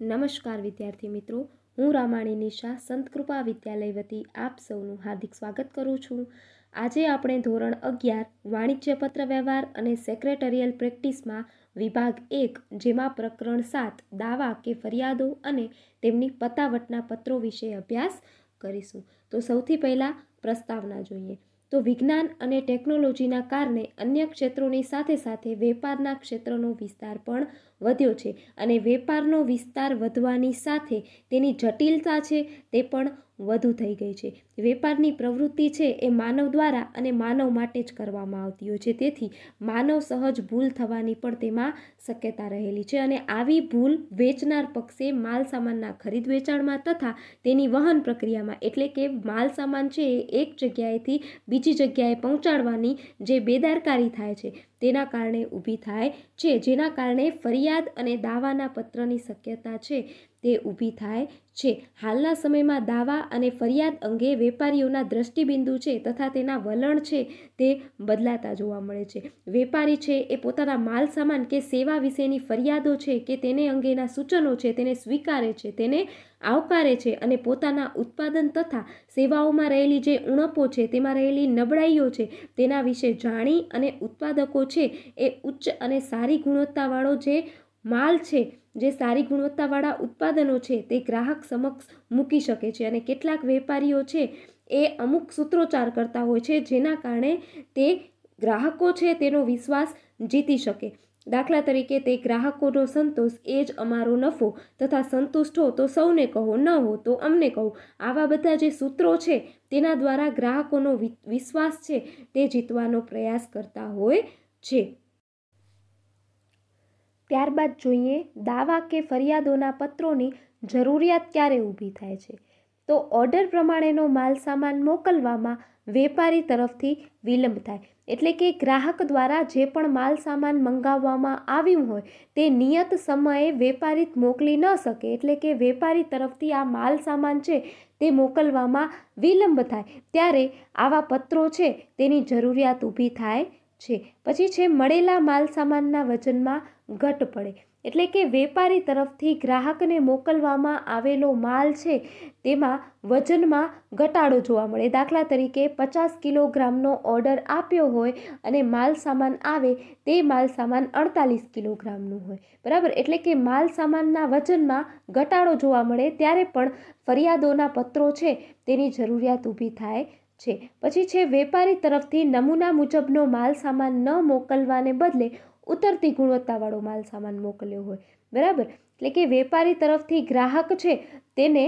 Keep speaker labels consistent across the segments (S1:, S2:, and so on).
S1: નમસ્કાર વિદ્યાર્થી મિત્રો હું રામાણી નિશા સંતકૃપા વિદ્યાલય વતી આપ સૌનું હાર્દિક સ્વાગત કરું છું આજે આપણે ધોરણ અગિયાર વાણિજ્ય પત્ર વ્યવહાર અને સેક્રેટરિયલ પ્રેક્ટિસમાં વિભાગ એક જેમાં પ્રકરણ સાત દાવા કે ફરિયાદો અને તેમની પતાવટના પત્રો વિશે અભ્યાસ કરીશું તો સૌથી પહેલાં પ્રસ્તાવના જોઈએ તો વિજ્ઞાન અને ટેકનોલોજીના કારણે અન્ય ક્ષેત્રોની સાથે સાથે વેપારના ક્ષેત્રનો વિસ્તાર પણ વધ્યો છે અને વેપારનો વિસ્તાર વધવાની સાથે તેની જટિલતા છે તે પણ વધુ થઈ ગઈ છે વેપારની પ્રવૃત્તિ છે એ માનવ દ્વારા અને માનવ માટે જ કરવામાં આવતી હોય છે તેથી માનવ સહજ ભૂલ થવાની પણ તેમાં શક્યતા રહેલી છે અને આવી ભૂલ વેચનાર પક્ષે માલ સામાનના ખરીદ વેચાણમાં તથા તેની વહન પ્રક્રિયામાં એટલે કે માલ સામાન છે એ એક જગ્યાએથી બીજી જગ્યાએ પહોંચાડવાની જે બેદારકારી થાય છે તેના કારણે ઊભી થાય છે જેના કારણે ફરિયાદ અને દાવાના પત્રની શક્યતા છે તે ઊભી થાય છે હાલના સમયમાં દાવા અને ફરિયાદ અંગે વેપારીઓના દ્રષ્ટિબિંદુ છે તથા તેના વલણ છે તે બદલાતા જોવા મળે છે વેપારી છે એ પોતાના માલ સામાન કે સેવા વિશેની ફરિયાદો છે કે તેને અંગેના સૂચનો છે તેને સ્વીકારે છે તેને આવકારે છે અને પોતાના ઉત્પાદન તથા સેવાઓમાં રહેલી જે ઉણપો છે તેમાં રહેલી નબળાઈઓ છે તેના વિશે જાણી અને ઉત્પાદકો છે એ ઉચ્ચ અને સારી ગુણવત્તાવાળો જે માલ છે જે સારી ગુણવત્તાવાળા ઉત્પાદનો છે તે ગ્રાહક સમક્ષ મૂકી શકે છે અને કેટલાક વેપારીઓ છે એ અમુક સૂત્રોચ્ચાર કરતા હોય છે જેના કારણે તે ગ્રાહકો છે તેનો વિશ્વાસ જીતી શકે દાખલા તરીકે તે ગ્રાહકોનો સંતોષ એ જ અમારો નફો તથા સંતુષ્ટ હો તો સૌને કહો ન હો તો અમને કહો આવા બધા જે સૂત્રો છે તેના દ્વારા ગ્રાહકોનો વિશ્વાસ છે તે જીતવાનો પ્રયાસ કરતા હોય છે ત્યારબાદ જોઈએ દાવા કે ફરિયાદોના પત્રોની જરૂરિયાત ક્યારે ઊભી થાય છે તો ઓર્ડર પ્રમાણેનો માલ સામાન મોકલવામાં વેપારી તરફથી વિલંબ થાય એટલે કે ગ્રાહક દ્વારા જે પણ માલ સામાન મંગાવવામાં આવ્યું હોય તે નિયત સમયે વેપારી મોકલી ન શકે એટલે કે વેપારી તરફથી આ માલ સામાન છે તે મોકલવામાં વિલંબ થાય ત્યારે આવા પત્રો છે તેની જરૂરિયાત ઊભી થાય છે પછી છે મળેલા માલસામાનના વજનમાં ઘટ પડે એટલે કે વેપારી તરફથી ગ્રાહકને મોકલવામાં આવેલો માલ છે તેમાં વજનમાં ઘટાડો જોવા મળે દાખલા તરીકે પચાસ કિલોગ્રામનો ઓર્ડર આપ્યો હોય અને માલ સામાન આવે તે માલ સામાન અડતાલીસ કિલોગ્રામનું હોય બરાબર એટલે કે માલ સામાનના વજનમાં ઘટાડો જોવા મળે ત્યારે પણ ફરિયાદોના પત્રો છે તેની જરૂરિયાત ઊભી થાય છે પછી છે વેપારી તરફથી નમૂના મુજબનો માલ સામાન ન મોકલવાને બદલે ઉતરતી ગુણવત્તાવાળો માલ સામાન મોકલ્યો હોય બરાબર એટલે કે વેપારી તરફથી ગ્રાહક છે તેને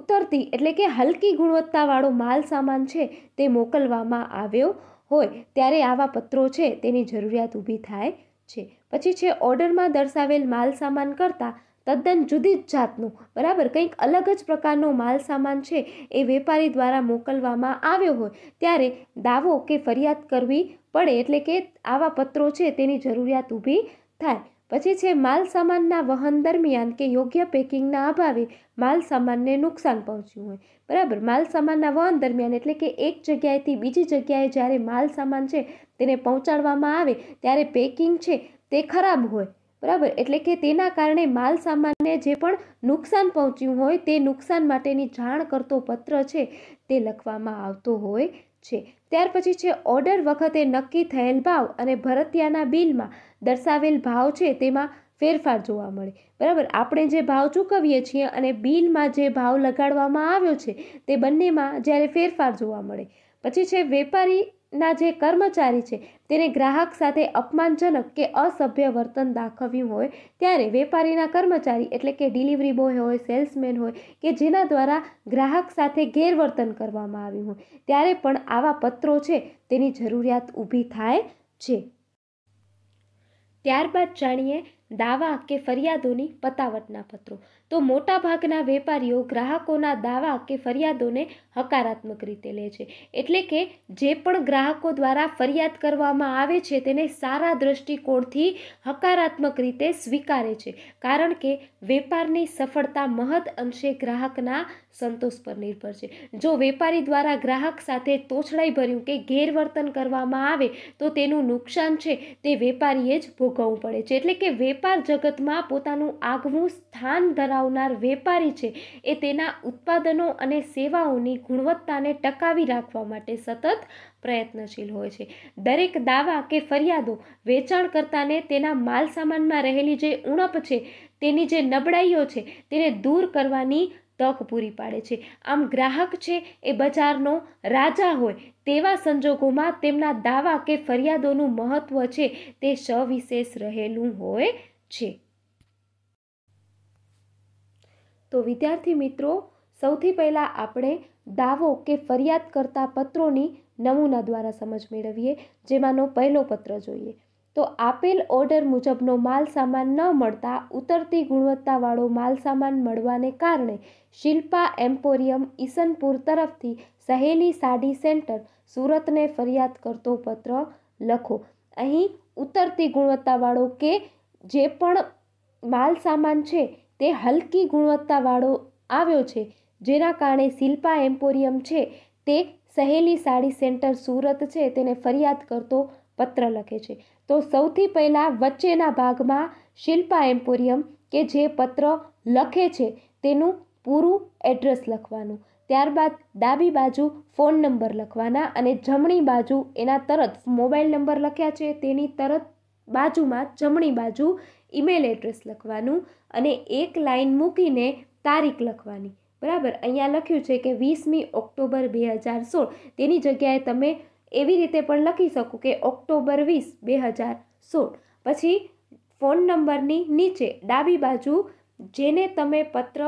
S1: ઉતરતી એટલે કે હલકી ગુણવત્તાવાળો માલ સામાન છે તે મોકલવામાં આવ્યો હોય ત્યારે આવા પત્રો છે તેની જરૂરિયાત ઊભી થાય છે પછી છે ઓર્ડરમાં દર્શાવેલ માલ સામાન કરતાં તદ્દન જુદી જ જાતનું બરાબર કંઈક અલગ જ પ્રકારનો માલ સામાન છે એ વેપારી દ્વારા મોકલવામાં આવ્યો હોય ત્યારે દાવો કે ફરિયાદ કરવી પડે એટલે કે આવા પત્રો છે તેની જરૂરિયાત ઊભી થાય પછી છે માલ સામાનના વહન દરમિયાન કે યોગ્ય પેકિંગના અભાવે માલ સામાનને નુકસાન પહોંચ્યું હોય બરાબર માલ સામાનના વહન દરમિયાન એટલે કે એક જગ્યાએથી બીજી જગ્યાએ જ્યારે માલ સામાન છે તેને પહોંચાડવામાં આવે ત્યારે પેકિંગ છે તે ખરાબ હોય બરાબર એટલે કે તેના કારણે માલ સામાનને જે પણ નુકસાન પહોંચ્યું હોય તે નુકસાન માટેની જાણ કરતો પત્ર છે તે લખવામાં આવતો હોય છે ત્યાર પછી છે ઓર્ડર વખતે નક્કી થયેલ ભાવ અને ભરતિયાના બિલમાં દર્શાવેલ ભાવ છે તેમાં ફેરફાર જોવા મળે બરાબર આપણે જે ભાવ ચૂકવીએ છીએ અને બિલમાં જે ભાવ લગાડવામાં આવ્યો છે તે બંનેમાં જ્યારે ફેરફાર જોવા મળે પછી છે વેપારી ના જે કર્મચારી છે તેને ગ્રાહક સાથે અપમાનજનક કે અસભ્ય વર્તન દાખવ્યું હોય ત્યારે વેપારીના કર્મચારી એટલે કે ડિલિવરી બોય હોય સેલ્સમેન હોય કે જેના દ્વારા ગ્રાહક સાથે ગેરવર્તન કરવામાં આવ્યું હોય ત્યારે પણ આવા પત્રો છે તેની જરૂરિયાત ઊભી થાય છે ત્યારબાદ જાણીએ દાવા કે ફરિયાદોની પતાવટના પત્રો તો મોટાભાગના વેપારીઓ ગ્રાહકોના દાવા કે ફરિયાદોને હકારાત્મક રીતે લે છે એટલે કે જે પણ ગ્રાહકો દ્વારા ફરિયાદ કરવામાં આવે છે તેને સારા દ્રષ્ટિકોણથી હકારાત્મક રીતે સ્વીકારે છે કારણ કે વેપારની સફળતા મહદ અંશે ગ્રાહકના સંતોષ પર નિર્ભર છે જો વેપારી દ્વારા ગ્રાહક સાથે તોછડાઈ ભર્યું કે ગેરવર્તન કરવામાં આવે તો તેનું નુકસાન છે તે વેપારીએ જ ભોગવવું પડે છે એટલે કે વેપાર જગતમાં પોતાનું આગવું સ્થાન ધરાવ ધરાવનાર વેપારી છે એ તેના ઉત્પાદનો અને સેવાઓની ગુણવત્તાને ટકાવી રાખવા માટે સતત પ્રયત્નશીલ હોય છે દરેક દાવા કે ફરિયાદો વેચાણકર્તાને તેના માલસામાનમાં રહેલી જે ઉણપ છે તેની જે નબળાઈઓ છે તેને દૂર કરવાની તક પૂરી પાડે છે આમ ગ્રાહક છે એ બજારનો રાજા હોય તેવા સંજોગોમાં તેમના દાવા કે ફરિયાદોનું મહત્ત્વ છે તે સવિશેષ રહેલું હોય છે તો વિદ્યાર્થી મિત્રો સૌથી પહેલાં આપણે દાવો કે ફરિયાદ કરતા પત્રોની નમૂના દ્વારા સમજ મેળવીએ જેમાંનો પહેલો પત્ર જોઈએ તો આપેલ ઓર્ડર મુજબનો માલસામાન ન મળતા ઉતરતી ગુણવત્તાવાળો માલસામાન મળવાને કારણે શિલ્પા એમ્પોરિયમ ઈસનપુર તરફથી સહેલી સાડી સેન્ટર સુરતને ફરિયાદ કરતો પત્ર લખો અહીં ઉતરતી ગુણવત્તાવાળો કે જે પણ માલસામાન છે તે હલકી ગુણવત્તાવાળો આવ્યો છે જેના કારણે શિલ્પા એમ્પોરિયમ છે તે સહેલી સાડી સેન્ટર સુરત છે તેને ફરિયાદ કરતો પત્ર લખે છે તો સૌથી પહેલાં વચ્ચેના ભાગમાં શિલ્પા એમ્પોરિયમ કે જે પત્ર લખે છે તેનું પૂરું એડ્રેસ લખવાનું ત્યારબાદ ડાબી બાજુ ફોન નંબર લખવાના અને જમણી બાજુ એના તરત મોબાઈલ નંબર લખ્યા છે તેની તરત બાજુમાં જમણી બાજુ ઈમેલ એડ્રેસ લખવાનું અને એક લાઇન મૂકીને તારીખ લખવાની બરાબર અહીંયા લખ્યું છે કે વીસમી ઓક્ટોબર બે હજાર સોળ તેની જગ્યાએ તમે એવી રીતે પણ લખી શકો કે ઓક્ટોબર વીસ બે હજાર સોળ પછી ફોન નંબરની નીચે ડાબી બાજુ જેને તમે પત્ર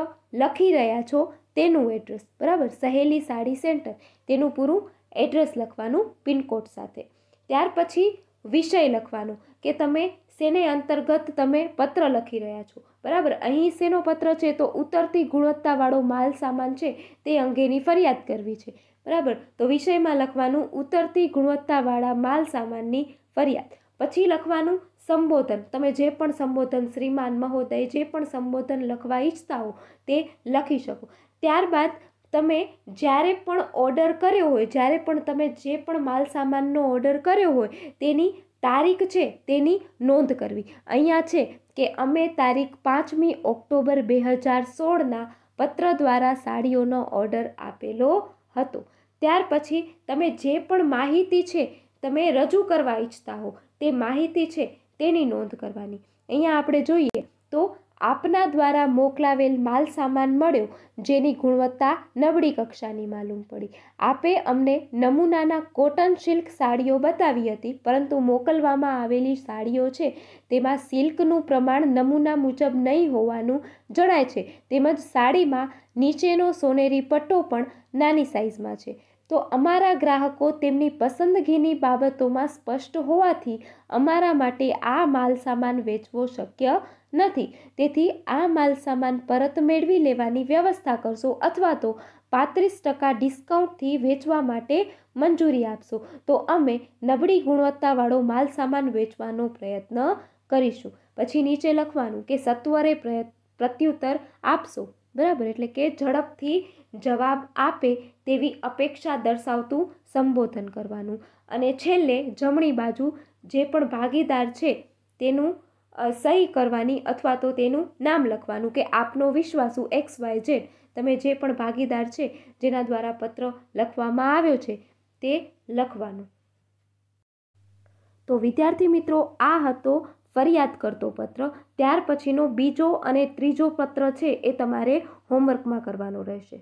S1: લખી રહ્યા છો તેનું એડ્રેસ બરાબર સહેલી સાડી સેન્ટર તેનું પૂરું એડ્રેસ લખવાનું પિનકોડ સાથે ત્યાર પછી વિષય લખવાનો કે તમે શેને અંતર્ગત તમે પત્ર લખી રહ્યા છો બરાબર અહીં શેનો પત્ર છે તો ઉતરતી ગુણવત્તાવાળો માલ સામાન છે તે અંગેની ફરિયાદ કરવી છે બરાબર તો વિષયમાં લખવાનું ઉતરતી ગુણવત્તાવાળા માલ સામાનની ફરિયાદ પછી લખવાનું સંબોધન તમે જે પણ સંબોધન શ્રીમાન મહોદય જે પણ સંબોધન લખવા ઈચ્છતા હો તે લખી શકો ત્યારબાદ તમે જ્યારે પણ ઓર્ડર કર્યો હોય જ્યારે પણ તમે જે પણ માલ સામાનનો ઓર્ડર કર્યો હોય તેની તારીખ છે તેની નોંધ કરવી અહીંયા છે કે અમે તારીખ પાંચમી ઓક્ટોબર બે હજાર સોળના પત્ર દ્વારા સાડીઓનો ઓર્ડર આપેલો હતો ત્યાર પછી તમે જે પણ માહિતી છે તમે રજૂ કરવા ઈચ્છતા હો તે માહિતી છે તેની નોંધ કરવાની અહીંયા આપણે જોઈએ તો આપના દ્વારા મોકલાવેલ માલ સામાન મળ્યો જેની ગુણવત્તા નબળી કક્ષાની માલુમ પડી આપે અમને નમૂનાના કોટન સિલ્ક સાડીઓ બતાવી હતી પરંતુ મોકલવામાં આવેલી સાડીઓ છે તેમાં સિલ્કનું પ્રમાણ નમૂના મુજબ નહીં હોવાનું જણાય છે તેમજ સાડીમાં નીચેનો સોનેરી પટ્ટો પણ નાની સાઇઝમાં છે તો અમારા ગ્રાહકો તેમની પસંદગીની બાબતોમાં સ્પષ્ટ હોવાથી અમારા માટે આ માલસામાન વેચવો શક્ય નથી તેથી આ માલસામાન પરત મેળવી લેવાની વ્યવસ્થા કરશો અથવા તો પાંત્રીસ ટકા ડિસ્કાઉન્ટથી વેચવા માટે મંજૂરી આપશો તો અમે નબળી ગુણવત્તાવાળો માલસામાન વેચવાનો પ્રયત્ન કરીશું પછી નીચે લખવાનું કે સત્વરે પ્રત્યુત્તર આપશો બરાબર એટલે કે ઝડપથી જવાબ આપે તેવી અપેક્ષા દર્શાવતું સંબોધન કરવાનું અને છેલ્લે જમણી બાજુ જે પણ ભાગીદાર છે તેનું સહી કરવાની અથવા તો તેનું નામ લખવાનું કે આપનો વિશ્વાસુ એક્સ વાય ઝેડ તમે જે પણ ભાગીદાર છે જેના દ્વારા પત્ર લખવામાં આવ્યો છે તે લખવાનું તો વિદ્યાર્થી મિત્રો આ હતો ફરિયાદ કરતો પત્ર ત્યાર પછીનો બીજો અને ત્રીજો પત્ર છે એ તમારે હોમવર્કમાં કરવાનો રહેશે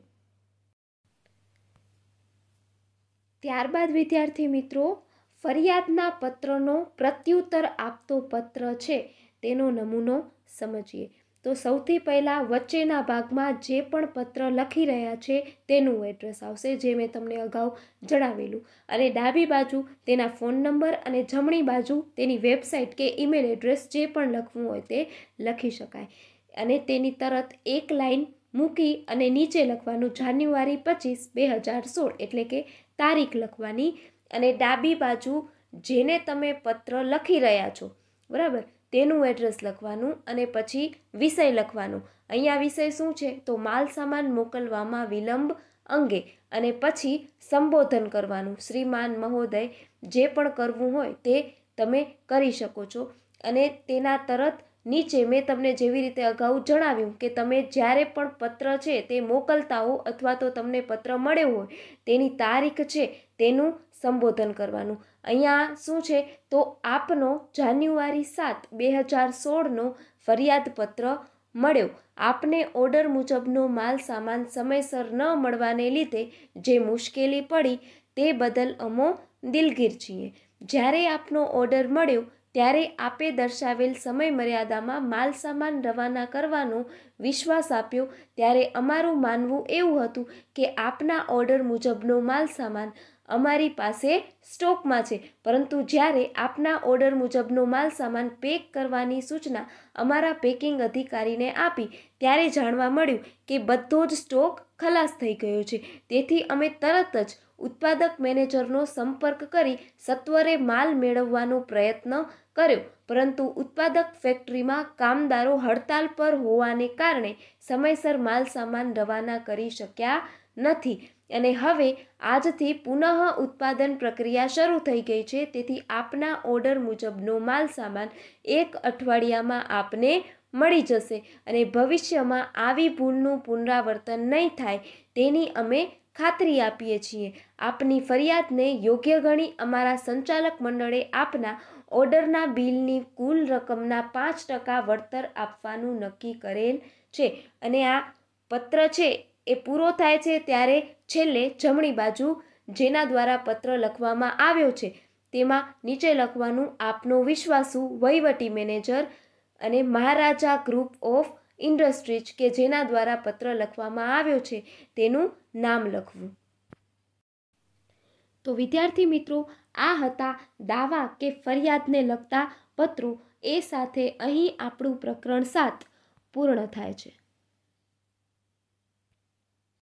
S1: ત્યારબાદ વિદ્યાર્થી મિત્રો ફરિયાદના પત્રનો પ્રત્યુત્તર આપતો પત્ર છે તેનો નમૂનો સમજીએ તો સૌથી પહેલાં વચ્ચેના ભાગમાં જે પણ પત્ર લખી રહ્યા છે તેનું એડ્રેસ આવશે જે મેં તમને અગાઉ જણાવેલું અને ડાબી બાજુ તેના ફોન નંબર અને જમણી બાજુ તેની વેબસાઇટ કે ઈમેલ એડ્રેસ જે પણ લખવું હોય તે લખી શકાય અને તેની તરત એક લાઈન મૂકી અને નીચે લખવાનું જાન્યુઆરી પચીસ બે હજાર સોળ એટલે કે તારીખ લખવાની અને ડાબી બાજુ જેને તમે પત્ર લખી રહ્યા છો બરાબર તેનું એડ્રેસ લખવાનું અને પછી વિષય લખવાનું અહીંયા વિષય શું છે તો માલ સામાન મોકલવામાં વિલંબ અંગે અને પછી સંબોધન કરવાનું શ્રીમાન મહોદય જે પણ કરવું હોય તે તમે કરી શકો છો અને તેના તરત નીચે મેં તમને જેવી રીતે અગાઉ જણાવ્યું કે તમે જ્યારે પણ પત્ર છે તે મોકલતા હો અથવા તો તમને પત્ર મળ્યો હોય તેની તારીખ છે તેનું સંબોધન કરવાનું અહીંયા શું છે તો આપનો જાન્યુઆરી સાત બે હજાર સોળનો ફરિયાદપત્ર મળ્યો આપને ઓર્ડર મુજબનો માલ સામાન સમયસર ન મળવાને લીધે જે મુશ્કેલી પડી તે બદલ અમો દિલગીર છીએ જ્યારે આપનો ઓર્ડર મળ્યો ત્યારે આપે દર્શાવેલ સમય મર્યાદામાં માલસામાન રવાના કરવાનો વિશ્વાસ આપ્યો ત્યારે અમારું માનવું એવું હતું કે આપના ઓર્ડર મુજબનો માલ માલસામાન અમારી પાસે સ્ટોકમાં છે પરંતુ જ્યારે આપના ઓર્ડર મુજબનો માલસામાન પેક કરવાની સૂચના અમારા પેકિંગ અધિકારીને આપી ત્યારે જાણવા મળ્યું કે બધો જ સ્ટોક ખલાસ થઈ ગયો છે તેથી અમે તરત જ ઉત્પાદક મેનેજરનો સંપર્ક કરી સત્વરે માલ મેળવવાનો પ્રયત્ન કર્યો પરંતુ ઉત્પાદક ફેક્ટરીમાં કામદારો હડતાલ પર હોવાને કારણે સમયસર માલ સામાન રવાના કરી શક્યા નથી અને હવે આજથી પુનઃ ઉત્પાદન પ્રક્રિયા શરૂ થઈ ગઈ છે તેથી આપના ઓર્ડર મુજબનો માલ સામાન એક અઠવાડિયામાં આપને મળી જશે અને ભવિષ્યમાં આવી ભૂલનું પુનરાવર્તન નહીં થાય તેની અમે ખાતરી આપીએ છીએ આપની ફરિયાદને યોગ્ય ગણી અમારા સંચાલક મંડળે આપના ઓર્ડરના બિલની કુલ રકમના પાંચ ટકા વળતર આપવાનું નક્કી કરેલ છે અને આ પત્ર છે એ પૂરો થાય છે ત્યારે છેલ્લે જમણી બાજુ જેના દ્વારા પત્ર લખવામાં આવ્યો છે તેમાં નીચે લખવાનું આપનો વિશ્વાસુ વહીવટી મેનેજર અને મહારાજા ગ્રુપ ઓફ ઇન્ડસ્ટ્રીઝ કે જેના દ્વારા પત્ર લખવામાં આવ્યો છે તેનું નામ લખવું તો વિદ્યાર્થી મિત્રો આ હતા દાવા કે ફરિયાદને લગતા પત્રો એ સાથે અહીં આપણું પ્રકરણ સાત પૂર્ણ થાય છે